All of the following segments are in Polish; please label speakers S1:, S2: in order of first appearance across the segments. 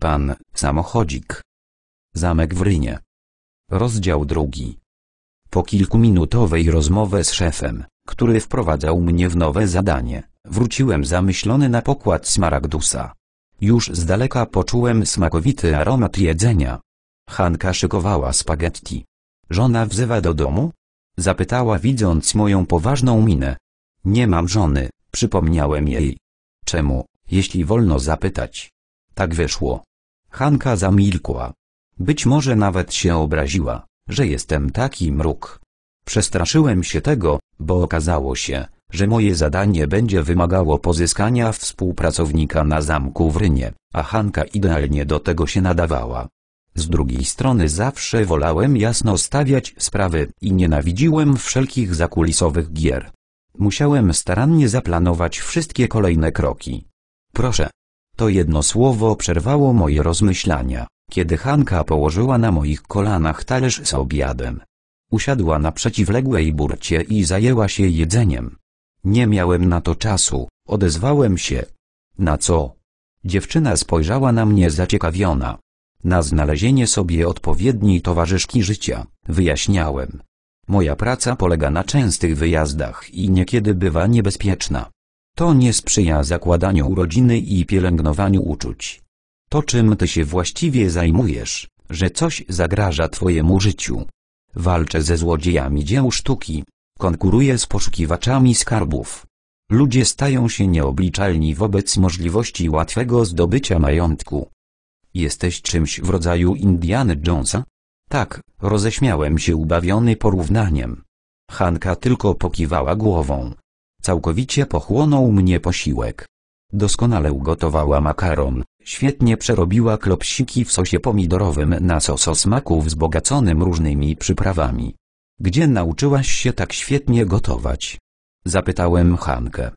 S1: Pan, samochodzik. Zamek w Rynie. Rozdział drugi. Po kilkuminutowej rozmowie z szefem, który wprowadzał mnie w nowe zadanie, wróciłem zamyślony na pokład smaragdusa. Już z daleka poczułem smakowity aromat jedzenia. Hanka szykowała spaghetti. Żona wzywa do domu? Zapytała widząc moją poważną minę. Nie mam żony, przypomniałem jej. Czemu, jeśli wolno zapytać? Tak wyszło. Hanka zamilkła. Być może nawet się obraziła, że jestem taki mruk. Przestraszyłem się tego, bo okazało się, że moje zadanie będzie wymagało pozyskania współpracownika na zamku w Rynie, a Hanka idealnie do tego się nadawała. Z drugiej strony zawsze wolałem jasno stawiać sprawy i nienawidziłem wszelkich zakulisowych gier. Musiałem starannie zaplanować wszystkie kolejne kroki. Proszę, to jedno słowo przerwało moje rozmyślania, kiedy Hanka położyła na moich kolanach talerz z obiadem. Usiadła na przeciwległej burcie i zajęła się jedzeniem. Nie miałem na to czasu, odezwałem się. Na co? Dziewczyna spojrzała na mnie zaciekawiona. Na znalezienie sobie odpowiedniej towarzyszki życia, wyjaśniałem. Moja praca polega na częstych wyjazdach i niekiedy bywa niebezpieczna. To nie sprzyja zakładaniu urodziny i pielęgnowaniu uczuć. To czym ty się właściwie zajmujesz, że coś zagraża twojemu życiu. Walczę ze złodziejami dzieł sztuki, konkuruję z poszukiwaczami skarbów. Ludzie stają się nieobliczalni wobec możliwości łatwego zdobycia majątku. Jesteś czymś w rodzaju Indiany Jonesa? Tak, roześmiałem się ubawiony porównaniem. Hanka tylko pokiwała głową, Całkowicie pochłonął mnie posiłek. Doskonale ugotowała makaron, świetnie przerobiła klopsiki w sosie pomidorowym na sos o smaku wzbogaconym różnymi przyprawami. Gdzie nauczyłaś się tak świetnie gotować? Zapytałem Hankę.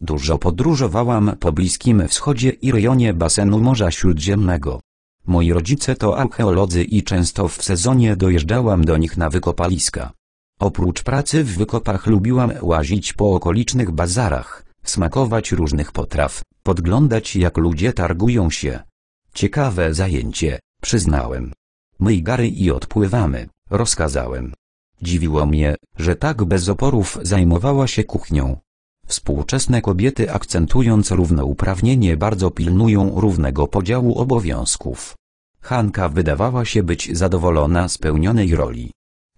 S1: Dużo podróżowałam po Bliskim Wschodzie i rejonie basenu Morza Śródziemnego. Moi rodzice to archeolodzy i często w sezonie dojeżdżałam do nich na wykopaliska. Oprócz pracy w wykopach lubiłam łazić po okolicznych bazarach, smakować różnych potraw, podglądać jak ludzie targują się. Ciekawe zajęcie, przyznałem. Myj gary i odpływamy, rozkazałem. Dziwiło mnie, że tak bez oporów zajmowała się kuchnią. Współczesne kobiety akcentując równouprawnienie bardzo pilnują równego podziału obowiązków. Hanka wydawała się być zadowolona z pełnionej roli.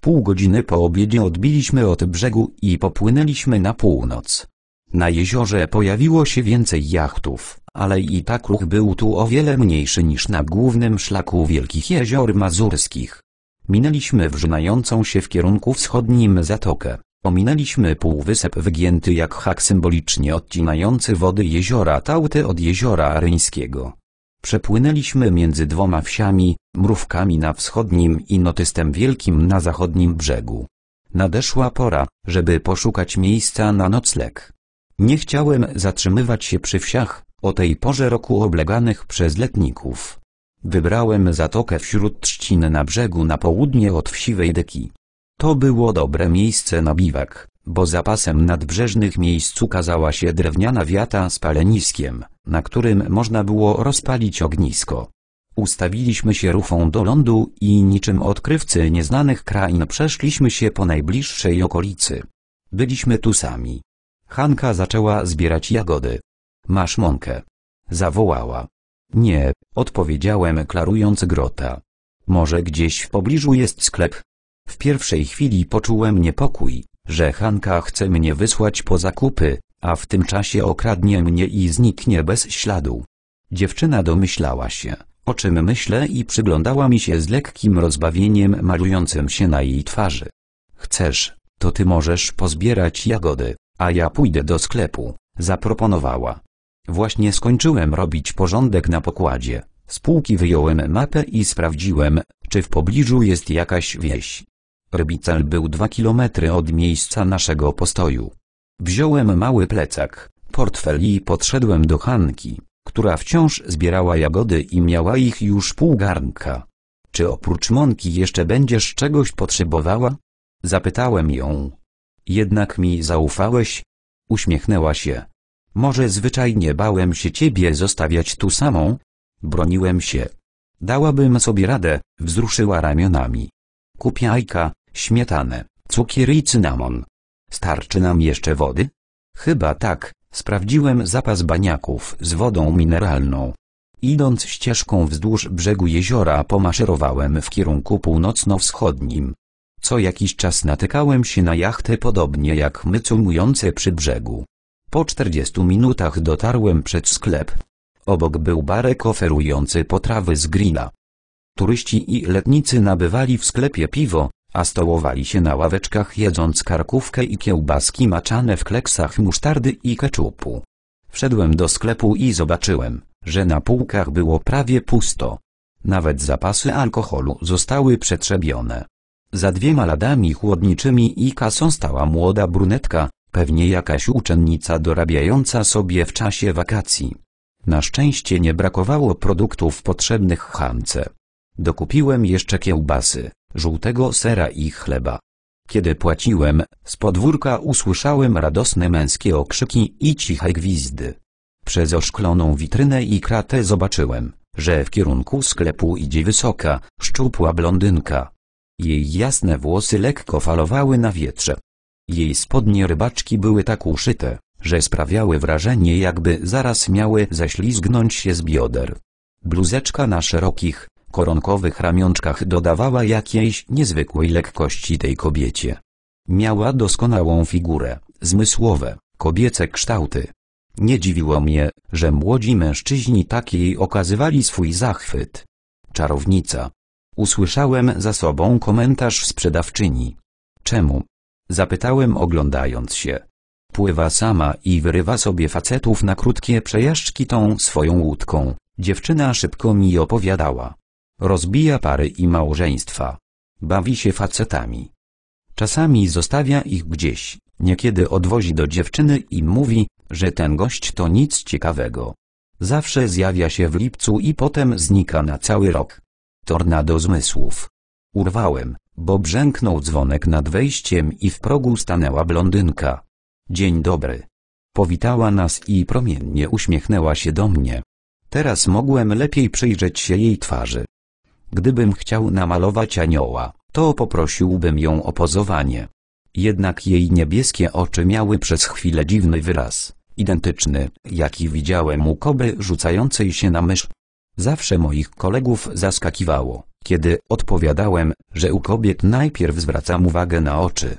S1: Pół godziny po obiedzie odbiliśmy od brzegu i popłynęliśmy na północ. Na jeziorze pojawiło się więcej jachtów, ale i tak ruch był tu o wiele mniejszy niż na głównym szlaku wielkich jezior mazurskich. Minęliśmy wrzynającą się w kierunku wschodnim zatokę. Ominęliśmy półwysep wygięty jak hak symbolicznie odcinający wody jeziora Tałty od jeziora Aryńskiego. Przepłynęliśmy między dwoma wsiami, mrówkami na wschodnim i notystem wielkim na zachodnim brzegu. Nadeszła pora, żeby poszukać miejsca na nocleg. Nie chciałem zatrzymywać się przy wsiach, o tej porze roku obleganych przez letników. Wybrałem zatokę wśród trzcin na brzegu na południe od wsi Wejdeki. To było dobre miejsce na biwak bo za pasem nadbrzeżnych miejsc ukazała się drewniana wiata z paleniskiem, na którym można było rozpalić ognisko. Ustawiliśmy się rufą do lądu i niczym odkrywcy nieznanych krain przeszliśmy się po najbliższej okolicy. Byliśmy tu sami. Hanka zaczęła zbierać jagody. Masz mąkę. Zawołała. Nie, odpowiedziałem klarując grota. Może gdzieś w pobliżu jest sklep. W pierwszej chwili poczułem niepokój że Hanka chce mnie wysłać po zakupy, a w tym czasie okradnie mnie i zniknie bez śladu. Dziewczyna domyślała się, o czym myślę i przyglądała mi się z lekkim rozbawieniem malującym się na jej twarzy. Chcesz, to ty możesz pozbierać jagody, a ja pójdę do sklepu, zaproponowała. Właśnie skończyłem robić porządek na pokładzie. Z półki wyjąłem mapę i sprawdziłem, czy w pobliżu jest jakaś wieś. Rbical był dwa kilometry od miejsca naszego postoju. Wziąłem mały plecak, portfel i podszedłem do Hanki, która wciąż zbierała jagody i miała ich już pół garnka. Czy oprócz mąki jeszcze będziesz czegoś potrzebowała? Zapytałem ją. Jednak mi zaufałeś? Uśmiechnęła się. Może zwyczajnie bałem się ciebie zostawiać tu samą? Broniłem się. Dałabym sobie radę, wzruszyła ramionami. Kupiajka, śmietanę, cukier i cynamon. Starczy nam jeszcze wody? Chyba tak, sprawdziłem zapas baniaków z wodą mineralną. Idąc ścieżką wzdłuż brzegu jeziora pomaszerowałem w kierunku północno-wschodnim. Co jakiś czas natykałem się na jachtę podobnie jak my cumujące przy brzegu. Po 40 minutach dotarłem przed sklep. Obok był barek oferujący potrawy z grilla. Turyści i letnicy nabywali w sklepie piwo, a stołowali się na ławeczkach jedząc karkówkę i kiełbaski maczane w kleksach musztardy i keczupu. Wszedłem do sklepu i zobaczyłem, że na półkach było prawie pusto. Nawet zapasy alkoholu zostały przetrzebione. Za dwiema ladami chłodniczymi i kasą stała młoda brunetka, pewnie jakaś uczennica dorabiająca sobie w czasie wakacji. Na szczęście nie brakowało produktów potrzebnych chamce. Dokupiłem jeszcze kiełbasy żółtego sera i chleba. Kiedy płaciłem, z podwórka usłyszałem radosne męskie okrzyki i ciche gwizdy. Przez oszkloną witrynę i kratę zobaczyłem, że w kierunku sklepu idzie wysoka, szczupła blondynka. Jej jasne włosy lekko falowały na wietrze. Jej spodnie rybaczki były tak uszyte, że sprawiały wrażenie jakby zaraz miały ześlizgnąć się z bioder. Bluzeczka na szerokich, koronkowych ramionczkach dodawała jakiejś niezwykłej lekkości tej kobiecie. Miała doskonałą figurę, zmysłowe, kobiece kształty. Nie dziwiło mnie, że młodzi mężczyźni tak jej okazywali swój zachwyt. Czarownica. Usłyszałem za sobą komentarz sprzedawczyni. Czemu? Zapytałem oglądając się. Pływa sama i wyrywa sobie facetów na krótkie przejażdżki tą swoją łódką. Dziewczyna szybko mi opowiadała. Rozbija pary i małżeństwa. Bawi się facetami. Czasami zostawia ich gdzieś, niekiedy odwozi do dziewczyny i mówi, że ten gość to nic ciekawego. Zawsze zjawia się w lipcu i potem znika na cały rok. Tornado zmysłów. Urwałem, bo brzęknął dzwonek nad wejściem i w progu stanęła blondynka. Dzień dobry. Powitała nas i promiennie uśmiechnęła się do mnie. Teraz mogłem lepiej przyjrzeć się jej twarzy. Gdybym chciał namalować anioła, to poprosiłbym ją o pozowanie. Jednak jej niebieskie oczy miały przez chwilę dziwny wyraz, identyczny, jaki widziałem u koby rzucającej się na mysz. Zawsze moich kolegów zaskakiwało, kiedy odpowiadałem, że u kobiet najpierw zwracam uwagę na oczy.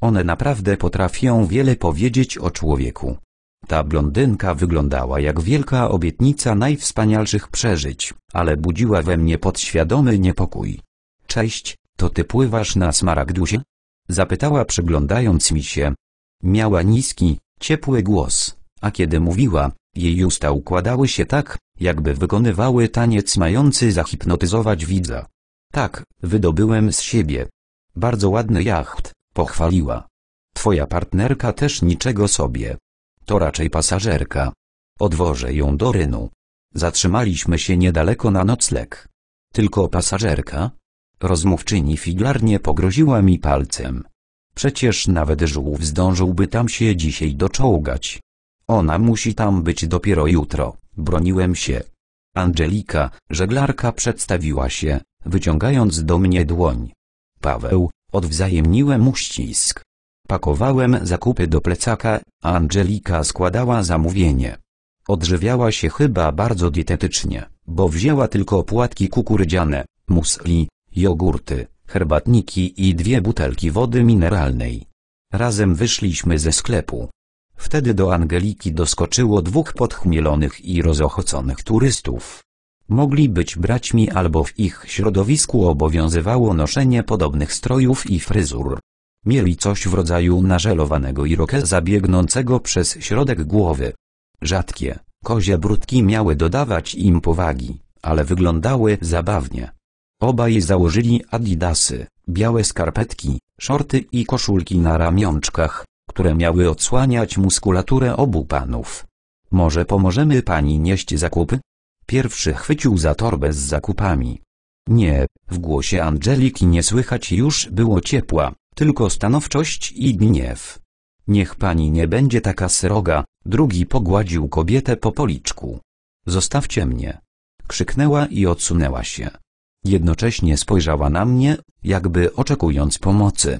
S1: One naprawdę potrafią wiele powiedzieć o człowieku. Ta blondynka wyglądała jak wielka obietnica najwspanialszych przeżyć, ale budziła we mnie podświadomy niepokój. Cześć, to ty pływasz na Smaragdusie? Zapytała przyglądając mi się. Miała niski, ciepły głos, a kiedy mówiła, jej usta układały się tak, jakby wykonywały taniec mający zahipnotyzować widza. Tak, wydobyłem z siebie. Bardzo ładny jacht, pochwaliła. Twoja partnerka też niczego sobie. To raczej pasażerka. Odwożę ją do Rynu. Zatrzymaliśmy się niedaleko na nocleg. Tylko pasażerka? Rozmówczyni figlarnie pogroziła mi palcem. Przecież nawet żółw zdążyłby tam się dzisiaj doczołgać. Ona musi tam być dopiero jutro, broniłem się. Angelika, żeglarka przedstawiła się, wyciągając do mnie dłoń. Paweł, odwzajemniłem uścisk. Pakowałem zakupy do plecaka, a Angelika składała zamówienie. Odżywiała się chyba bardzo dietetycznie, bo wzięła tylko płatki kukurydziane, musli, jogurty, herbatniki i dwie butelki wody mineralnej. Razem wyszliśmy ze sklepu. Wtedy do Angeliki doskoczyło dwóch podchmielonych i rozochoconych turystów. Mogli być braćmi albo w ich środowisku obowiązywało noszenie podobnych strojów i fryzur. Mieli coś w rodzaju nażelowanego irokeza zabiegnącego przez środek głowy. Rzadkie, kozie brudki miały dodawać im powagi, ale wyglądały zabawnie. Obaj założyli adidasy, białe skarpetki, szorty i koszulki na ramionczkach, które miały odsłaniać muskulaturę obu panów. Może pomożemy pani nieść zakupy? Pierwszy chwycił za torbę z zakupami. Nie, w głosie Angeliki nie słychać już było ciepła, tylko stanowczość i gniew. Niech pani nie będzie taka sroga, drugi pogładził kobietę po policzku. Zostawcie mnie. Krzyknęła i odsunęła się. Jednocześnie spojrzała na mnie, jakby oczekując pomocy.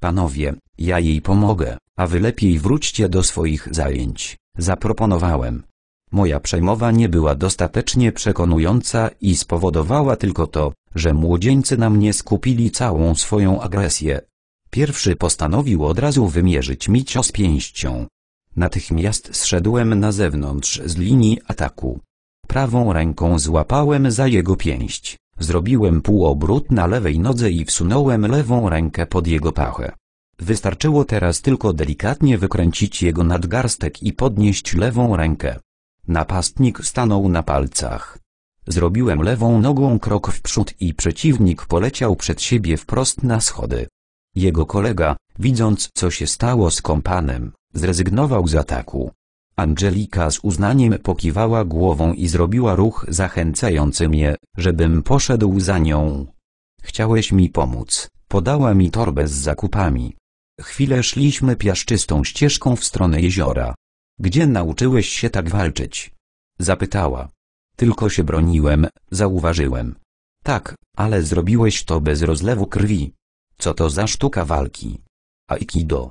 S1: Panowie, ja jej pomogę, a wy lepiej wróćcie do swoich zajęć, zaproponowałem. Moja przejmowa nie była dostatecznie przekonująca i spowodowała tylko to, że młodzieńcy na mnie skupili całą swoją agresję, Pierwszy postanowił od razu wymierzyć mi cios pięścią. Natychmiast zszedłem na zewnątrz z linii ataku. Prawą ręką złapałem za jego pięść, zrobiłem półobrót na lewej nodze i wsunąłem lewą rękę pod jego pachę. Wystarczyło teraz tylko delikatnie wykręcić jego nadgarstek i podnieść lewą rękę. Napastnik stanął na palcach. Zrobiłem lewą nogą krok w przód i przeciwnik poleciał przed siebie wprost na schody. Jego kolega, widząc co się stało z kompanem, zrezygnował z ataku. Angelika z uznaniem pokiwała głową i zrobiła ruch zachęcający mnie, żebym poszedł za nią. Chciałeś mi pomóc, podała mi torbę z zakupami. Chwilę szliśmy piaszczystą ścieżką w stronę jeziora. Gdzie nauczyłeś się tak walczyć? Zapytała. Tylko się broniłem, zauważyłem. Tak, ale zrobiłeś to bez rozlewu krwi. Co to za sztuka walki? Aikido.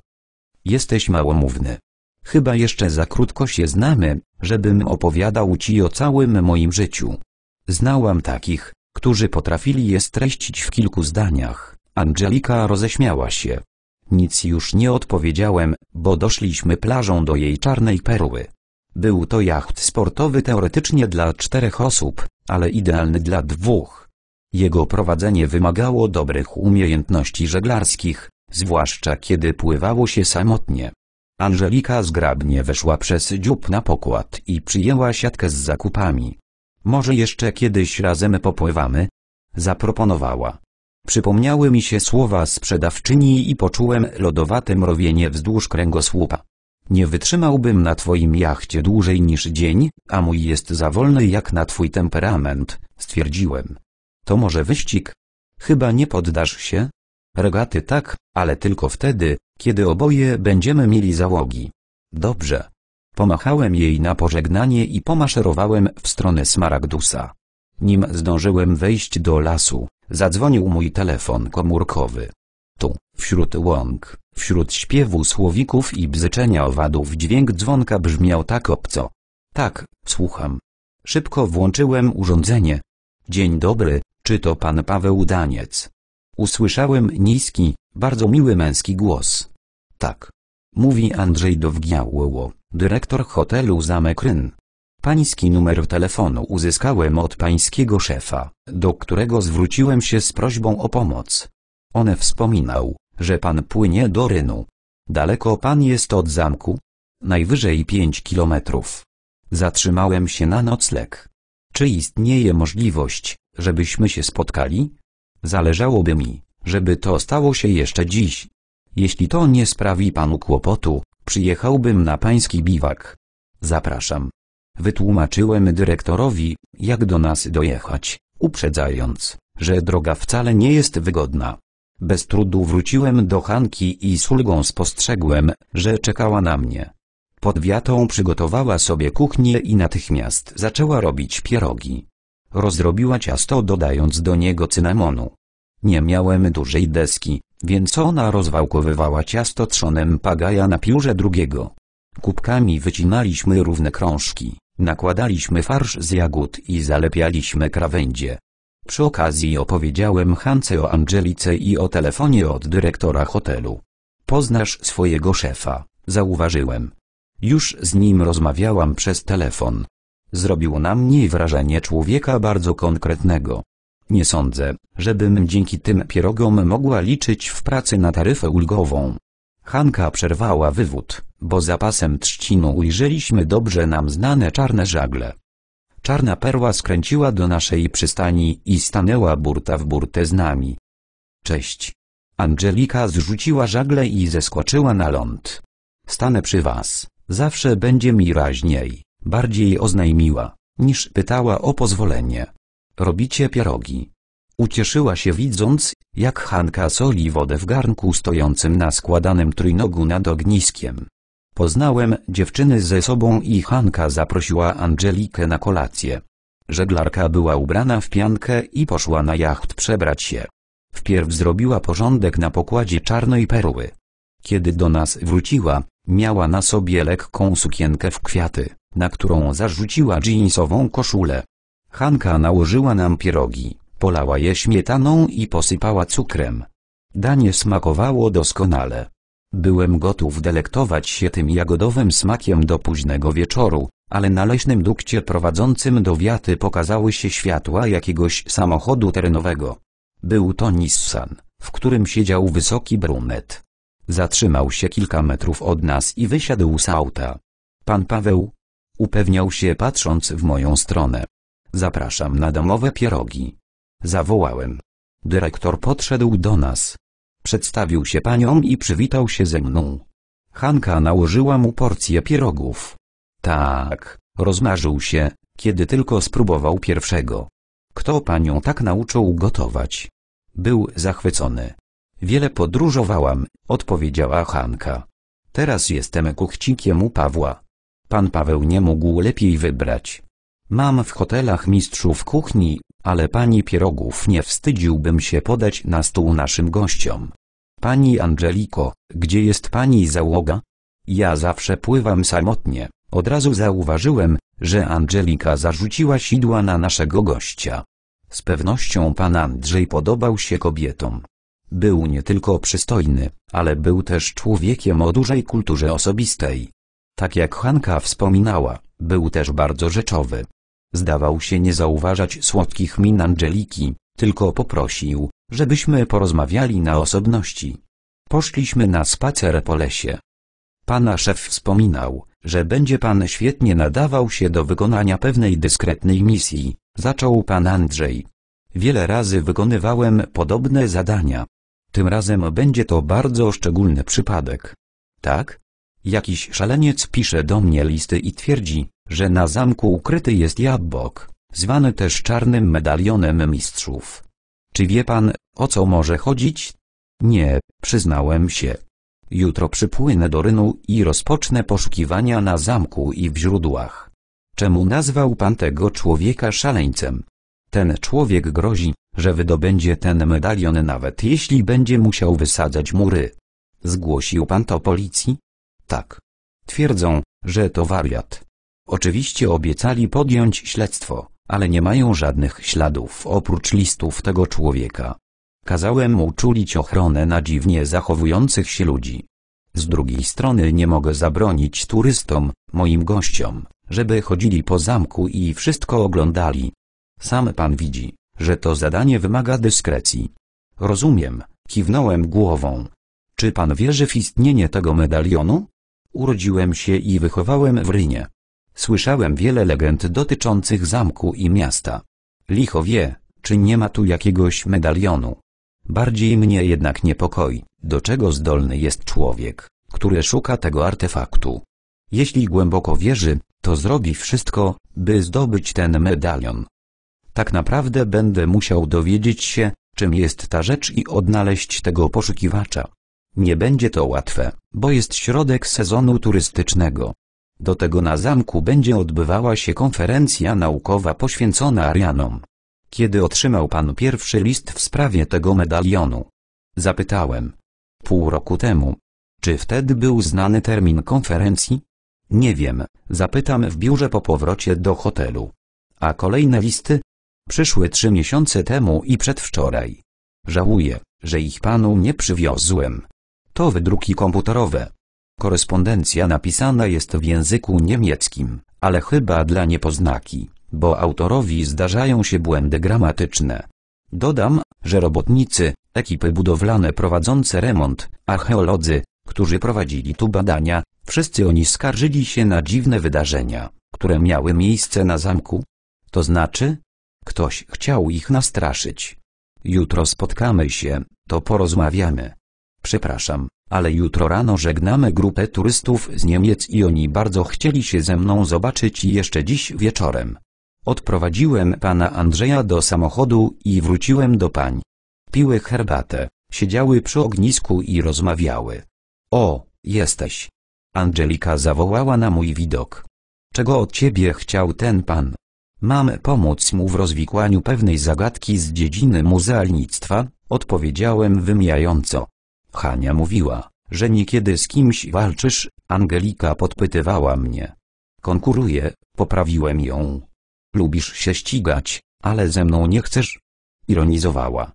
S1: Jesteś małomówny. Chyba jeszcze za krótko się znamy, żebym opowiadał ci o całym moim życiu. Znałam takich, którzy potrafili je streścić w kilku zdaniach. Angelika roześmiała się. Nic już nie odpowiedziałem, bo doszliśmy plażą do jej czarnej perły. Był to jacht sportowy teoretycznie dla czterech osób, ale idealny dla dwóch. Jego prowadzenie wymagało dobrych umiejętności żeglarskich, zwłaszcza kiedy pływało się samotnie. Angelika zgrabnie weszła przez dziób na pokład i przyjęła siatkę z zakupami. Może jeszcze kiedyś razem popływamy? Zaproponowała. Przypomniały mi się słowa sprzedawczyni i poczułem lodowate mrowienie wzdłuż kręgosłupa. Nie wytrzymałbym na twoim jachcie dłużej niż dzień, a mój jest za wolny jak na twój temperament, stwierdziłem. To może wyścig? Chyba nie poddasz się? Regaty tak, ale tylko wtedy, kiedy oboje będziemy mieli załogi. Dobrze. Pomachałem jej na pożegnanie i pomaszerowałem w stronę Smaragdusa. Nim zdążyłem wejść do lasu, zadzwonił mój telefon komórkowy. Tu, wśród łąk, wśród śpiewu słowików i bzyczenia owadów dźwięk dzwonka brzmiał tak obco. Tak, słucham. Szybko włączyłem urządzenie. Dzień dobry, czy to pan Paweł Daniec? Usłyszałem niski, bardzo miły męski głos. Tak. Mówi Andrzej Dowgiało, dyrektor hotelu Zamek Ryn. Pański numer telefonu uzyskałem od pańskiego szefa, do którego zwróciłem się z prośbą o pomoc. On wspominał, że pan płynie do Rynu. Daleko pan jest od zamku? Najwyżej pięć kilometrów. Zatrzymałem się na nocleg. Czy istnieje możliwość, żebyśmy się spotkali? Zależałoby mi, żeby to stało się jeszcze dziś. Jeśli to nie sprawi panu kłopotu, przyjechałbym na pański biwak. Zapraszam. Wytłumaczyłem dyrektorowi, jak do nas dojechać, uprzedzając, że droga wcale nie jest wygodna. Bez trudu wróciłem do Hanki i z ulgą spostrzegłem, że czekała na mnie. Pod wiatą przygotowała sobie kuchnię i natychmiast zaczęła robić pierogi. Rozrobiła ciasto dodając do niego cynamonu. Nie miałem dużej deski, więc ona rozwałkowywała ciasto trzonem pagaja na piórze drugiego. Kubkami wycinaliśmy równe krążki, nakładaliśmy farsz z jagód i zalepialiśmy krawędzie. Przy okazji opowiedziałem Hance o Angelice i o telefonie od dyrektora hotelu. Poznasz swojego szefa, zauważyłem. Już z nim rozmawiałam przez telefon. Zrobił na mnie wrażenie człowieka bardzo konkretnego. Nie sądzę, żebym dzięki tym pierogom mogła liczyć w pracy na taryfę ulgową. Hanka przerwała wywód, bo za pasem trzcinu ujrzeliśmy dobrze nam znane czarne żagle. Czarna perła skręciła do naszej przystani i stanęła burta w burtę z nami. Cześć. Angelika zrzuciła żagle i zeskoczyła na ląd. Stanę przy was, zawsze będzie mi raźniej bardziej oznajmiła, niż pytała o pozwolenie. Robicie pierogi. Ucieszyła się widząc, jak Hanka soli wodę w garnku stojącym na składanym trójnogu nad ogniskiem. Poznałem dziewczyny ze sobą i Hanka zaprosiła Angelikę na kolację. Żeglarka była ubrana w piankę i poszła na jacht przebrać się. Wpierw zrobiła porządek na pokładzie czarnej perły. Kiedy do nas wróciła, Miała na sobie lekką sukienkę w kwiaty, na którą zarzuciła jeansową koszulę. Hanka nałożyła nam pierogi, polała je śmietaną i posypała cukrem. Danie smakowało doskonale. Byłem gotów delektować się tym jagodowym smakiem do późnego wieczoru, ale na leśnym dukcie prowadzącym do wiaty pokazały się światła jakiegoś samochodu terenowego. Był to Nissan, w którym siedział wysoki brunet. Zatrzymał się kilka metrów od nas i wysiadł z auta. Pan Paweł? Upewniał się patrząc w moją stronę. Zapraszam na domowe pierogi. Zawołałem. Dyrektor podszedł do nas. Przedstawił się panią i przywitał się ze mną. Hanka nałożyła mu porcję pierogów. Tak, rozmarzył się, kiedy tylko spróbował pierwszego. Kto panią tak nauczył gotować? Był zachwycony. Wiele podróżowałam, odpowiedziała Hanka. Teraz jestem kuchcikiem u Pawła. Pan Paweł nie mógł lepiej wybrać. Mam w hotelach mistrzów kuchni, ale pani pierogów nie wstydziłbym się podać na stół naszym gościom. Pani Angeliko, gdzie jest pani załoga? Ja zawsze pływam samotnie. Od razu zauważyłem, że Angelika zarzuciła sidła na naszego gościa. Z pewnością pan Andrzej podobał się kobietom. Był nie tylko przystojny, ale był też człowiekiem o dużej kulturze osobistej. Tak jak Hanka wspominała, był też bardzo rzeczowy. Zdawał się nie zauważać słodkich min Angeliki, tylko poprosił, żebyśmy porozmawiali na osobności. Poszliśmy na spacer po lesie. Pana szef wspominał, że będzie pan świetnie nadawał się do wykonania pewnej dyskretnej misji, zaczął pan Andrzej. Wiele razy wykonywałem podobne zadania, tym razem będzie to bardzo szczególny przypadek. Tak? Jakiś szaleniec pisze do mnie listy i twierdzi, że na zamku ukryty jest jabłok, zwany też czarnym medalionem mistrzów. Czy wie pan, o co może chodzić? Nie, przyznałem się. Jutro przypłynę do Rynu i rozpocznę poszukiwania na zamku i w źródłach. Czemu nazwał pan tego człowieka szaleńcem? ten człowiek grozi, że wydobędzie ten medalion nawet jeśli będzie musiał wysadzać mury. Zgłosił pan to policji? Tak. Twierdzą, że to wariat. Oczywiście obiecali podjąć śledztwo, ale nie mają żadnych śladów oprócz listów tego człowieka. Kazałem czulić ochronę na dziwnie zachowujących się ludzi. Z drugiej strony nie mogę zabronić turystom, moim gościom, żeby chodzili po zamku i wszystko oglądali, sam pan widzi, że to zadanie wymaga dyskrecji. Rozumiem, kiwnąłem głową. Czy pan wierzy w istnienie tego medalionu? Urodziłem się i wychowałem w Rynie. Słyszałem wiele legend dotyczących zamku i miasta. Licho wie, czy nie ma tu jakiegoś medalionu. Bardziej mnie jednak niepokoi, do czego zdolny jest człowiek, który szuka tego artefaktu. Jeśli głęboko wierzy, to zrobi wszystko, by zdobyć ten medalion tak naprawdę będę musiał dowiedzieć się, czym jest ta rzecz i odnaleźć tego poszukiwacza. Nie będzie to łatwe, bo jest środek sezonu turystycznego. Do tego na zamku będzie odbywała się konferencja naukowa poświęcona Arianom. Kiedy otrzymał pan pierwszy list w sprawie tego medalionu? Zapytałem. Pół roku temu. Czy wtedy był znany termin konferencji? Nie wiem, zapytam w biurze po powrocie do hotelu. A kolejne listy, Przyszły trzy miesiące temu i przedwczoraj. Żałuję, że ich panu nie przywiozłem. To wydruki komputerowe. Korespondencja napisana jest w języku niemieckim, ale chyba dla niepoznaki, bo autorowi zdarzają się błędy gramatyczne. Dodam, że robotnicy, ekipy budowlane prowadzące remont, archeolodzy, którzy prowadzili tu badania, wszyscy oni skarżyli się na dziwne wydarzenia, które miały miejsce na zamku. To znaczy, Ktoś chciał ich nastraszyć. Jutro spotkamy się, to porozmawiamy. Przepraszam, ale jutro rano żegnamy grupę turystów z Niemiec i oni bardzo chcieli się ze mną zobaczyć jeszcze dziś wieczorem. Odprowadziłem pana Andrzeja do samochodu i wróciłem do pań. Piły herbatę, siedziały przy ognisku i rozmawiały. O, jesteś. Angelika zawołała na mój widok. Czego od ciebie chciał ten pan? Mamy pomóc mu w rozwikłaniu pewnej zagadki z dziedziny muzealnictwa, odpowiedziałem wymijająco. Hania mówiła, że niekiedy z kimś walczysz, Angelika podpytywała mnie. Konkuruję, poprawiłem ją. Lubisz się ścigać, ale ze mną nie chcesz? Ironizowała.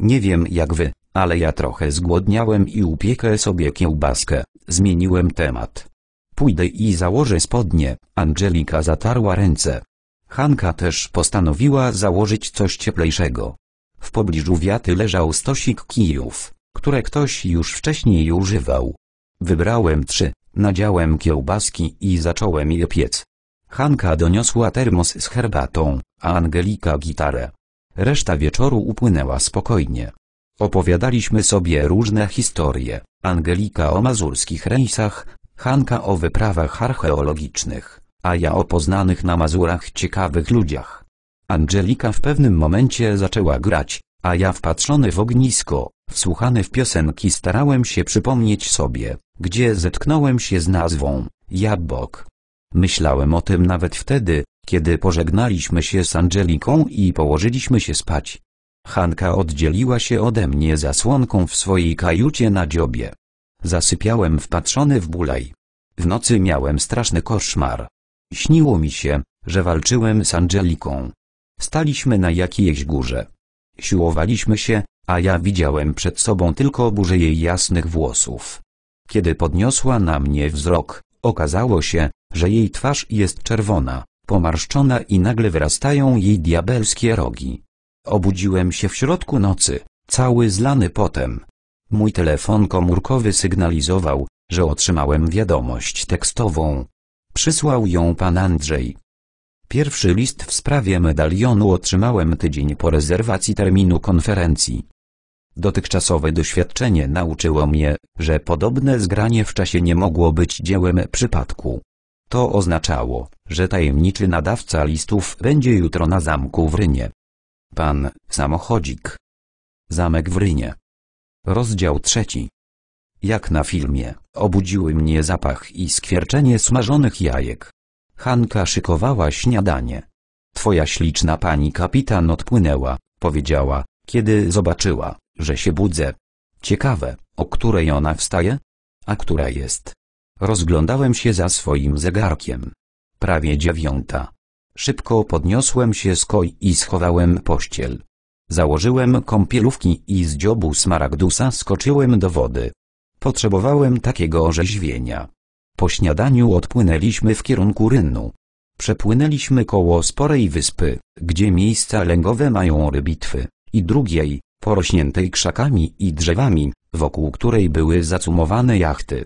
S1: Nie wiem jak wy, ale ja trochę zgłodniałem i upiekę sobie kiełbaskę, zmieniłem temat. Pójdę i założę spodnie, Angelika zatarła ręce, Hanka też postanowiła założyć coś cieplejszego. W pobliżu wiaty leżał stosik kijów, które ktoś już wcześniej używał. Wybrałem trzy, nadziałem kiełbaski i zacząłem je piec. Hanka doniosła termos z herbatą, a Angelika gitarę. Reszta wieczoru upłynęła spokojnie. Opowiadaliśmy sobie różne historie, Angelika o mazurskich rejsach, Hanka o wyprawach archeologicznych a ja o poznanych na Mazurach ciekawych ludziach. Angelika w pewnym momencie zaczęła grać, a ja wpatrzony w ognisko, wsłuchany w piosenki starałem się przypomnieć sobie, gdzie zetknąłem się z nazwą, Jabłok. Myślałem o tym nawet wtedy, kiedy pożegnaliśmy się z Angeliką i położyliśmy się spać. Hanka oddzieliła się ode mnie zasłonką w swojej kajucie na dziobie. Zasypiałem wpatrzony w bulej. W nocy miałem straszny koszmar, Śniło mi się, że walczyłem z Angeliką. Staliśmy na jakiejś górze. Siłowaliśmy się, a ja widziałem przed sobą tylko burzę jej jasnych włosów. Kiedy podniosła na mnie wzrok, okazało się, że jej twarz jest czerwona, pomarszczona i nagle wyrastają jej diabelskie rogi. Obudziłem się w środku nocy, cały zlany potem. Mój telefon komórkowy sygnalizował, że otrzymałem wiadomość tekstową. Przysłał ją pan Andrzej. Pierwszy list w sprawie medalionu otrzymałem tydzień po rezerwacji terminu konferencji. Dotychczasowe doświadczenie nauczyło mnie, że podobne zgranie w czasie nie mogło być dziełem przypadku. To oznaczało, że tajemniczy nadawca listów będzie jutro na zamku w Rynie. Pan, samochodzik. Zamek w Rynie. Rozdział trzeci. Jak na filmie, obudziły mnie zapach i skwierczenie smażonych jajek. Hanka szykowała śniadanie. Twoja śliczna pani kapitan odpłynęła, powiedziała, kiedy zobaczyła, że się budzę. Ciekawe, o której ona wstaje? A która jest? Rozglądałem się za swoim zegarkiem. Prawie dziewiąta. Szybko podniosłem się z koi i schowałem pościel. Założyłem kąpielówki i z dziobu smaragdusa skoczyłem do wody. Potrzebowałem takiego orzeźwienia. Po śniadaniu odpłynęliśmy w kierunku Rynnu. Przepłynęliśmy koło sporej wyspy, gdzie miejsca lęgowe mają rybitwy, i drugiej, porośniętej krzakami i drzewami, wokół której były zacumowane jachty.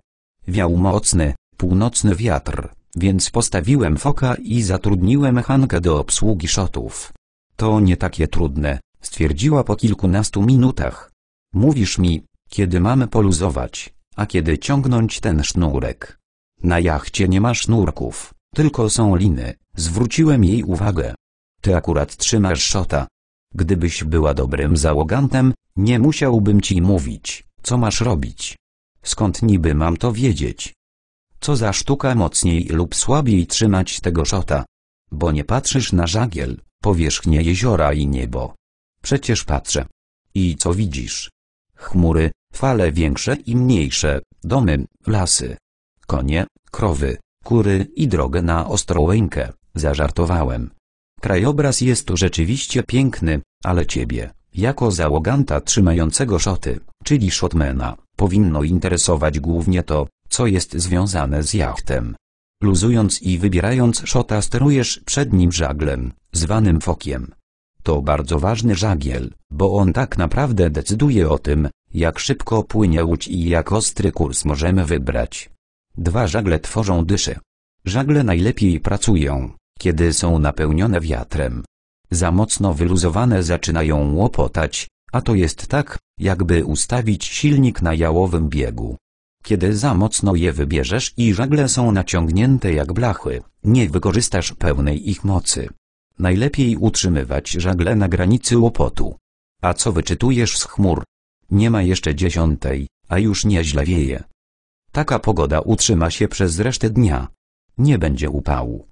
S1: Wiał mocny, północny wiatr, więc postawiłem foka i zatrudniłem Hankę do obsługi szotów. To nie takie trudne, stwierdziła po kilkunastu minutach. Mówisz mi, kiedy mamy poluzować, a kiedy ciągnąć ten sznurek? Na jachcie nie ma sznurków, tylko są liny, zwróciłem jej uwagę. Ty akurat trzymasz szota. Gdybyś była dobrym załogantem, nie musiałbym ci mówić, co masz robić. Skąd niby mam to wiedzieć? Co za sztuka mocniej lub słabiej trzymać tego szota? Bo nie patrzysz na żagiel, powierzchnię jeziora i niebo. Przecież patrzę. I co widzisz? Chmury, Fale większe i mniejsze, domy, lasy, konie, krowy, kury i drogę na Ostrołękę, zażartowałem. Krajobraz jest tu rzeczywiście piękny, ale ciebie, jako załoganta trzymającego szoty, czyli shotmana, powinno interesować głównie to, co jest związane z jachtem. Luzując i wybierając szota sterujesz przednim żaglem, zwanym fokiem. To bardzo ważny żagiel, bo on tak naprawdę decyduje o tym, jak szybko płynie łódź i jak ostry kurs możemy wybrać. Dwa żagle tworzą dysze. Żagle najlepiej pracują, kiedy są napełnione wiatrem. Za mocno wyluzowane zaczynają łopotać, a to jest tak, jakby ustawić silnik na jałowym biegu. Kiedy za mocno je wybierzesz i żagle są naciągnięte jak blachy, nie wykorzystasz pełnej ich mocy. Najlepiej utrzymywać żagle na granicy łopotu. A co wyczytujesz z chmur? Nie ma jeszcze dziesiątej, a już nieźle wieje. Taka pogoda utrzyma się przez resztę dnia. Nie będzie upału.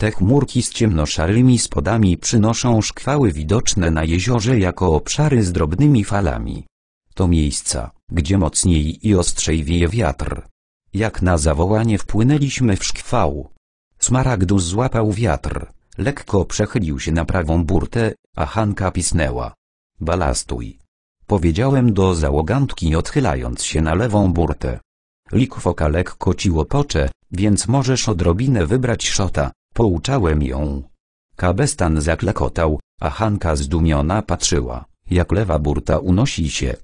S1: Te chmurki z ciemnoszarymi spodami przynoszą szkwały widoczne na jeziorze jako obszary z drobnymi falami. To miejsca, gdzie mocniej i ostrzej wieje wiatr. Jak na zawołanie wpłynęliśmy w szkwał. Smaragdus złapał wiatr. Lekko przechylił się na prawą burtę, a Hanka pisnęła. Balastuj. Powiedziałem do załogantki odchylając się na lewą burtę. Likwoka lekko ci łopocze, więc możesz odrobinę wybrać szota, pouczałem ją. Kabestan zaklekotał, a Hanka zdumiona patrzyła, jak lewa burta unosi się.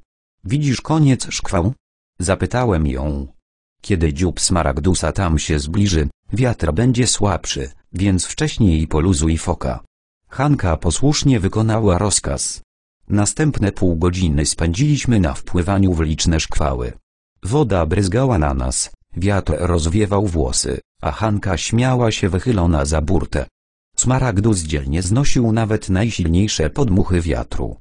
S1: Widzisz koniec szkwał? Zapytałem ją. Kiedy dziób smaragdusa tam się zbliży, wiatr będzie słabszy więc wcześniej poluzuj foka. Hanka posłusznie wykonała rozkaz. Następne pół godziny spędziliśmy na wpływaniu w liczne szkwały. Woda bryzgała na nas, wiatr rozwiewał włosy, a Hanka śmiała się wychylona za burtę. Smaragdus dzielnie znosił nawet najsilniejsze podmuchy wiatru.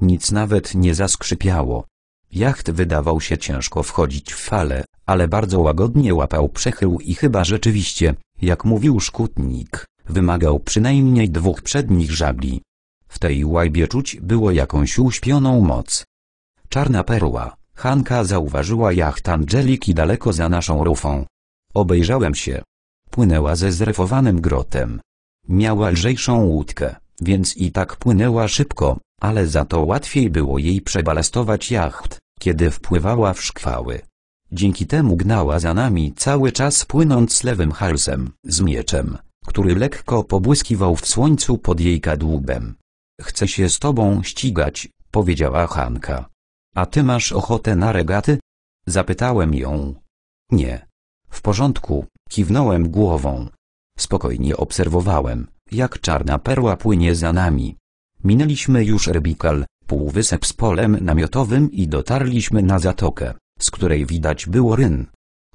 S1: Nic nawet nie zaskrzypiało. Jacht wydawał się ciężko wchodzić w fale, ale bardzo łagodnie łapał przechył i chyba rzeczywiście, jak mówił szkutnik, wymagał przynajmniej dwóch przednich żagli. W tej łajbie czuć było jakąś uśpioną moc. Czarna perła, Hanka zauważyła jacht Angeliki daleko za naszą rufą. Obejrzałem się. Płynęła ze zrefowanym grotem. Miała lżejszą łódkę, więc i tak płynęła szybko, ale za to łatwiej było jej przebalastować jacht, kiedy wpływała w szkwały. Dzięki temu gnała za nami cały czas płynąc lewym halsem, z mieczem, który lekko pobłyskiwał w słońcu pod jej kadłubem. Chcę się z tobą ścigać, powiedziała Hanka. A ty masz ochotę na regaty? Zapytałem ją. Nie. W porządku, kiwnąłem głową. Spokojnie obserwowałem, jak czarna perła płynie za nami. Minęliśmy już Erbikal, półwysep z polem namiotowym i dotarliśmy na zatokę z której widać było ryn.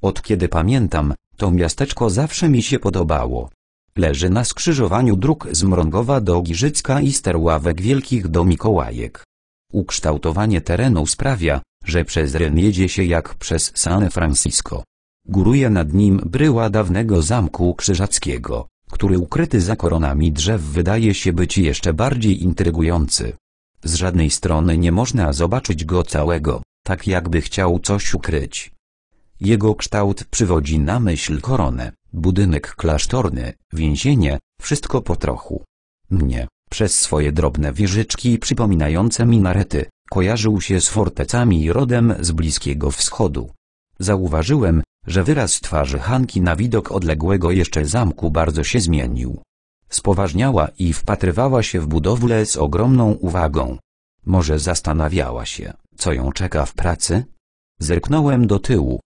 S1: Od kiedy pamiętam, to miasteczko zawsze mi się podobało. Leży na skrzyżowaniu dróg z Mrągowa do Giżycka i Sterławek Wielkich do Mikołajek. Ukształtowanie terenu sprawia, że przez ryn jedzie się jak przez San Francisco. Góruje nad nim bryła dawnego zamku krzyżackiego, który ukryty za koronami drzew wydaje się być jeszcze bardziej intrygujący. Z żadnej strony nie można zobaczyć go całego tak jakby chciał coś ukryć. Jego kształt przywodzi na myśl koronę, budynek klasztorny, więzienie, wszystko po trochu. Mnie, przez swoje drobne wieżyczki przypominające minarety, kojarzył się z fortecami rodem z Bliskiego Wschodu. Zauważyłem, że wyraz twarzy Hanki na widok odległego jeszcze zamku bardzo się zmienił. Spoważniała i wpatrywała się w budowlę z ogromną uwagą. Może zastanawiała się, co ją czeka w pracy? Zerknąłem do tyłu.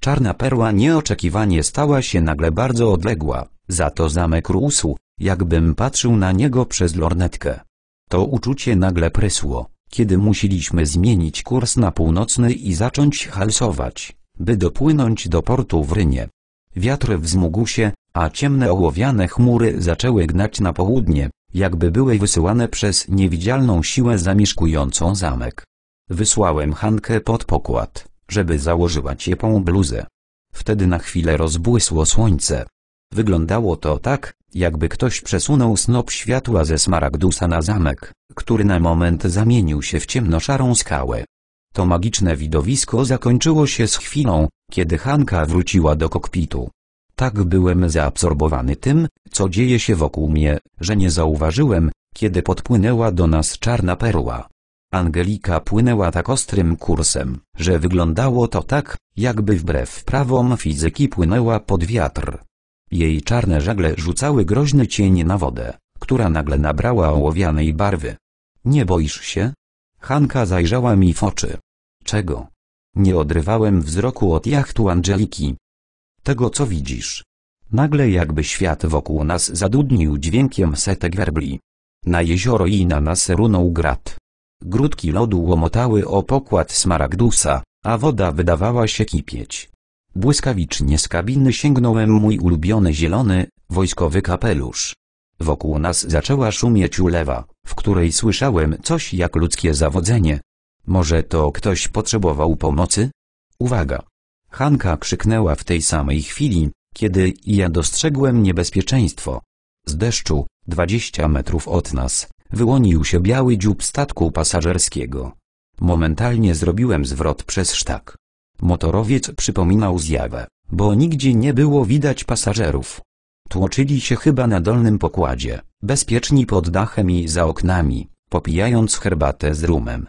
S1: Czarna perła nieoczekiwanie stała się nagle bardzo odległa, za to zamek rósł, jakbym patrzył na niego przez lornetkę. To uczucie nagle prysło, kiedy musieliśmy zmienić kurs na północny i zacząć halsować, by dopłynąć do portu w Rynie. Wiatr wzmógł się, a ciemne ołowiane chmury zaczęły gnać na południe, jakby były wysyłane przez niewidzialną siłę zamieszkującą zamek. Wysłałem Hankę pod pokład, żeby założyła ciepłą bluzę. Wtedy na chwilę rozbłysło słońce. Wyglądało to tak, jakby ktoś przesunął snop światła ze Smaragdusa na zamek, który na moment zamienił się w ciemnoszarą skałę. To magiczne widowisko zakończyło się z chwilą, kiedy Hanka wróciła do kokpitu. Tak byłem zaabsorbowany tym, co dzieje się wokół mnie, że nie zauważyłem, kiedy podpłynęła do nas czarna perła. Angelika płynęła tak ostrym kursem, że wyglądało to tak, jakby wbrew prawom fizyki płynęła pod wiatr. Jej czarne żagle rzucały groźny cień na wodę, która nagle nabrała ołowianej barwy. Nie boisz się? Hanka zajrzała mi w oczy. Czego? Nie odrywałem wzroku od jachtu Angeliki. Tego co widzisz. Nagle jakby świat wokół nas zadudnił dźwiękiem setek werbli. Na jezioro i na nas runął grat. Grudki lodu łomotały o pokład smaragdusa, a woda wydawała się kipieć. Błyskawicznie z kabiny sięgnąłem mój ulubiony zielony, wojskowy kapelusz. Wokół nas zaczęła szumieć ulewa, w której słyszałem coś jak ludzkie zawodzenie. Może to ktoś potrzebował pomocy? Uwaga! Hanka krzyknęła w tej samej chwili, kiedy ja dostrzegłem niebezpieczeństwo. Z deszczu, 20 metrów od nas, wyłonił się biały dziób statku pasażerskiego. Momentalnie zrobiłem zwrot przez sztak. Motorowiec przypominał zjawę, bo nigdzie nie było widać pasażerów. Tłoczyli się chyba na dolnym pokładzie, bezpieczni pod dachem i za oknami, popijając herbatę z rumem.